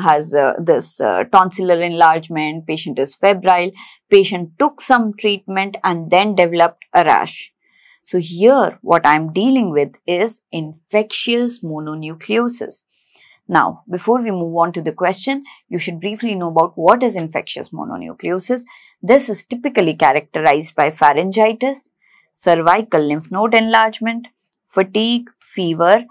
S1: has uh, this uh, tonsillar enlargement, patient is febrile, patient took some treatment and then developed a rash. So here what I'm dealing with is infectious mononucleosis. Now, before we move on to the question, you should briefly know about what is infectious mononucleosis. This is typically characterized by pharyngitis, cervical lymph node enlargement, fatigue, fever,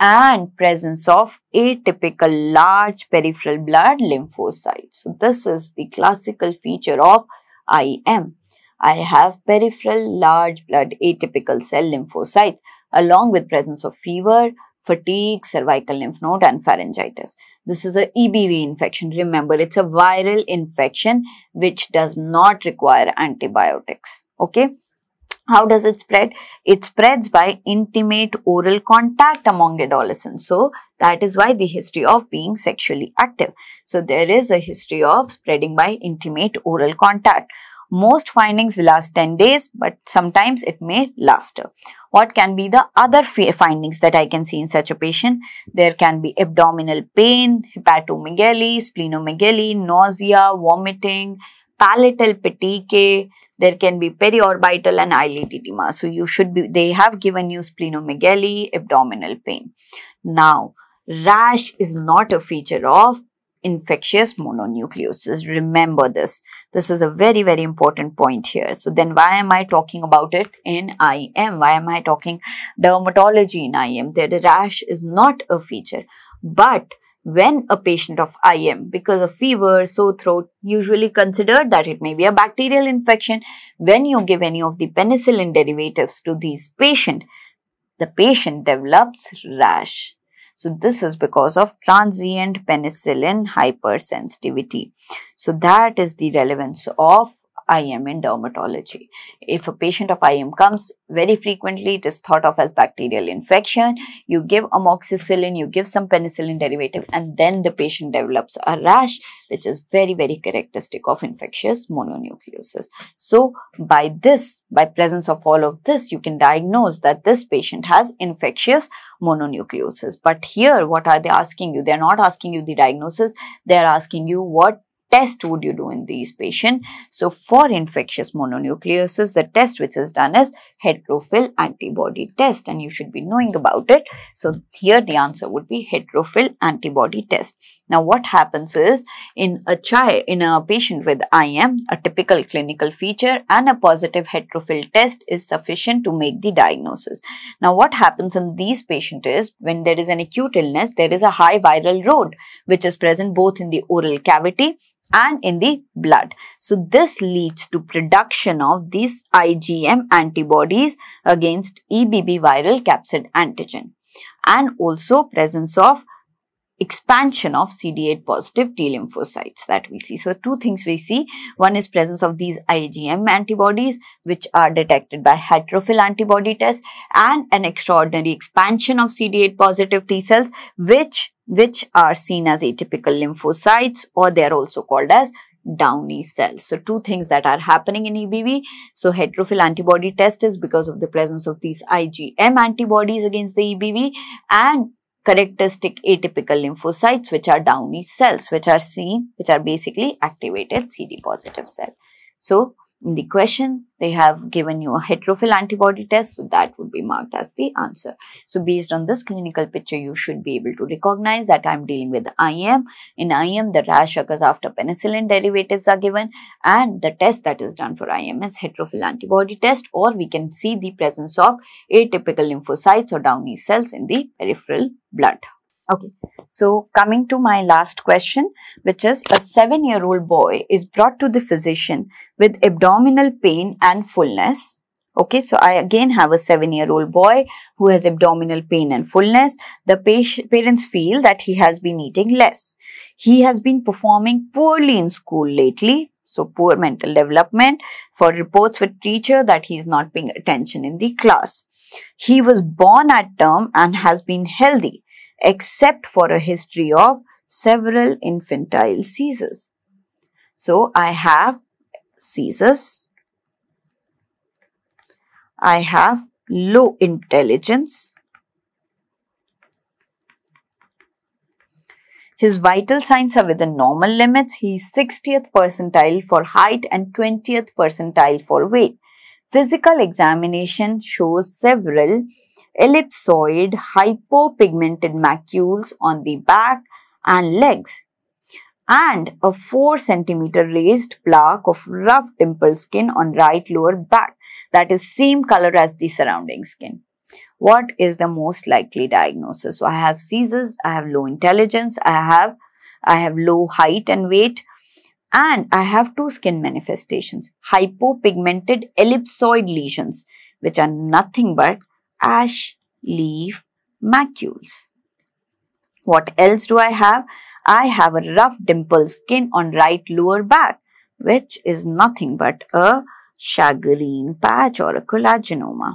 S1: and presence of atypical large peripheral blood lymphocytes. So, this is the classical feature of IM. I have peripheral large blood atypical cell lymphocytes along with presence of fever, fatigue, cervical lymph node and pharyngitis. This is a EBV infection. Remember, it's a viral infection which does not require antibiotics. Okay. How does it spread? It spreads by intimate oral contact among adolescents. So, that is why the history of being sexually active. So, there is a history of spreading by intimate oral contact most findings last 10 days, but sometimes it may last. What can be the other findings that I can see in such a patient? There can be abdominal pain, hepatomegaly, splenomegaly, nausea, vomiting, palatal petechiae, there can be periorbital and eyelid edema. So you should be, they have given you splenomegaly, abdominal pain. Now, rash is not a feature of infectious mononucleosis. Remember this. This is a very, very important point here. So then why am I talking about it in IM? Why am I talking dermatology in IM? The rash is not a feature. But when a patient of IM because of fever, sore throat, usually considered that it may be a bacterial infection. When you give any of the penicillin derivatives to these patient, the patient develops rash. So this is because of transient penicillin hypersensitivity. So that is the relevance of IM in dermatology. If a patient of IM comes, very frequently it is thought of as bacterial infection. You give amoxicillin, you give some penicillin derivative and then the patient develops a rash which is very, very characteristic of infectious mononucleosis. So, by this, by presence of all of this, you can diagnose that this patient has infectious mononucleosis. But here, what are they asking you? They're not asking you the diagnosis. They're asking you what test would you do in these patients? So for infectious mononucleosis, the test which is done is heterophil antibody test and you should be knowing about it. So here the answer would be heterophil antibody test. Now what happens is in a child, in a patient with IM, a typical clinical feature and a positive heterophil test is sufficient to make the diagnosis. Now what happens in these patients is when there is an acute illness, there is a high viral load which is present both in the oral cavity and in the blood. So this leads to production of these IgM antibodies against EBV viral capsid antigen and also presence of expansion of CD8 positive T lymphocytes that we see. So, two things we see. One is presence of these IgM antibodies which are detected by heterophil antibody test and an extraordinary expansion of CD8 positive T cells which which are seen as atypical lymphocytes or they are also called as downy cells. So two things that are happening in EBV. So heterophil antibody test is because of the presence of these IgM antibodies against the EBV and characteristic atypical lymphocytes which are downy cells which are seen which are basically activated CD positive cell. So in the question, they have given you a heterophil antibody test. So that would be marked as the answer. So based on this clinical picture, you should be able to recognize that I'm dealing with IM. In IM, the rash occurs after penicillin derivatives are given and the test that is done for IM is heterophil antibody test or we can see the presence of atypical lymphocytes or downy cells in the peripheral blood. Okay. So coming to my last question, which is a seven-year-old boy is brought to the physician with abdominal pain and fullness. Okay, so I again have a seven-year-old boy who has abdominal pain and fullness. The parents feel that he has been eating less. He has been performing poorly in school lately. So, poor mental development for reports with teacher that he is not paying attention in the class. He was born at term and has been healthy except for a history of several infantile seizures. So I have seizures, I have low intelligence, His vital signs are within normal limits. He is 60th percentile for height and 20th percentile for weight. Physical examination shows several ellipsoid hypopigmented macules on the back and legs and a 4 centimeter raised plaque of rough dimpled skin on right lower back that is same color as the surrounding skin. What is the most likely diagnosis? So I have seizures, I have low intelligence, I have I have low height and weight and I have two skin manifestations, hypopigmented ellipsoid lesions which are nothing but ash leaf macules. What else do I have? I have a rough dimpled skin on right lower back, which is nothing but a chagrin patch or a collagenoma.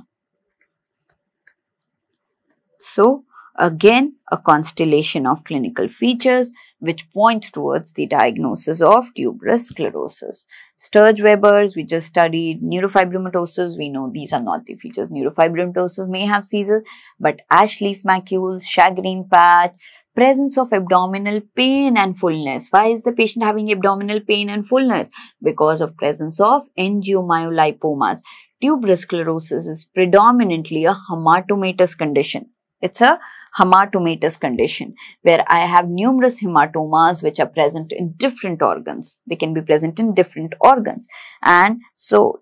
S1: So, Again, a constellation of clinical features which points towards the diagnosis of tuberous sclerosis. Sturge Weber's, we just studied neurofibromatosis. We know these are not the features. Neurofibromatosis may have seizures, but ash leaf macules, chagrin patch, presence of abdominal pain and fullness. Why is the patient having abdominal pain and fullness? Because of presence of angiomyolipomas. Tuberous sclerosis is predominantly a hematomatous condition. It's a hematomatous condition where I have numerous hematomas which are present in different organs. They can be present in different organs. And so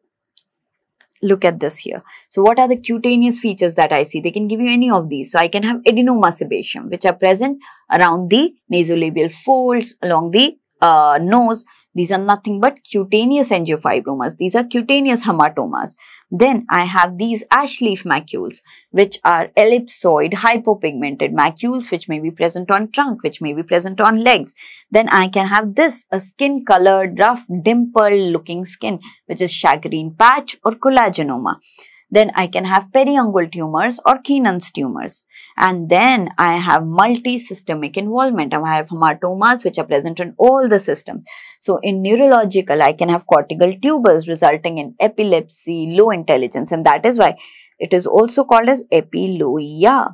S1: look at this here. So what are the cutaneous features that I see? They can give you any of these. So I can have adenoma sebaceum which are present around the nasolabial folds, along the uh, nose, these are nothing but cutaneous angiofibromas. These are cutaneous hematomas. Then I have these ash leaf macules, which are ellipsoid, hypopigmented macules, which may be present on trunk, which may be present on legs. Then I can have this, a skin colored, rough, dimpled looking skin, which is shagreen patch or collagenoma. Then I can have periungual tumors or Keenan's tumors. And then I have multi-systemic involvement. I have hematomas which are present in all the system. So in neurological, I can have cortical tubers resulting in epilepsy, low intelligence. And that is why it is also called as epiloia.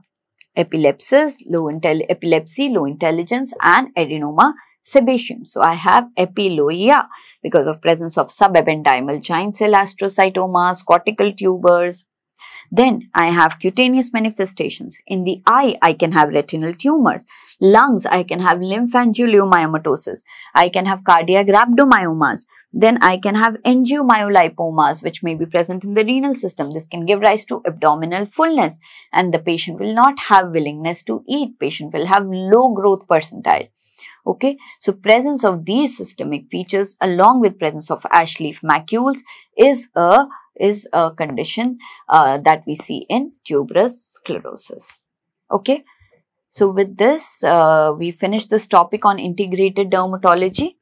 S1: Epilepsis, low epilepsy, low intelligence and adenoma sebation. So I have epiloia because of presence of subependymal giant cell astrocytomas, cortical tubers. Then I have cutaneous manifestations. In the eye, I can have retinal tumors. Lungs, I can have lymphangioliomyomatosis. I can have cardiac rhabdomyomas. Then I can have angiomyolipomas, which may be present in the renal system. This can give rise to abdominal fullness and the patient will not have willingness to eat. Patient will have low growth percentile. Okay, so presence of these systemic features along with presence of ash leaf macules is a is a condition uh, that we see in tuberous sclerosis. Okay. So with this, uh, we finish this topic on integrated dermatology.